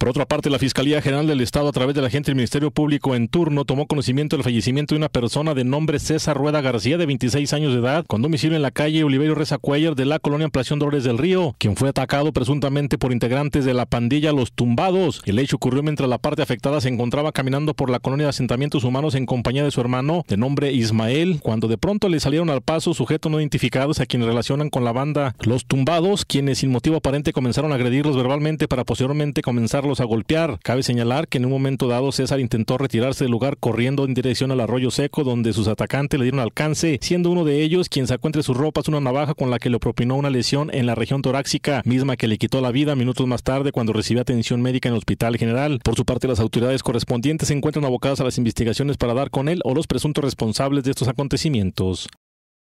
Por otra parte, la Fiscalía General del Estado, a través de la agente del Ministerio Público en turno, tomó conocimiento del fallecimiento de una persona de nombre César Rueda García, de 26 años de edad, con domicilio en la calle Oliverio Reza Cuellar de la colonia Ampliación Dolores del Río, quien fue atacado presuntamente por integrantes de la pandilla Los Tumbados. El hecho ocurrió mientras la parte afectada se encontraba caminando por la colonia de asentamientos humanos en compañía de su hermano, de nombre Ismael, cuando de pronto le salieron al paso sujetos no identificados a quienes relacionan con la banda Los Tumbados, quienes sin motivo aparente comenzaron a agredirlos verbalmente para posteriormente comenzar a golpear. Cabe señalar que en un momento dado César intentó retirarse del lugar corriendo en dirección al arroyo seco donde sus atacantes le dieron alcance, siendo uno de ellos quien sacó entre sus ropas una navaja con la que le propinó una lesión en la región torácica, misma que le quitó la vida minutos más tarde cuando recibió atención médica en el Hospital General. Por su parte, las autoridades correspondientes se encuentran abocadas a las investigaciones para dar con él o los presuntos responsables de estos acontecimientos.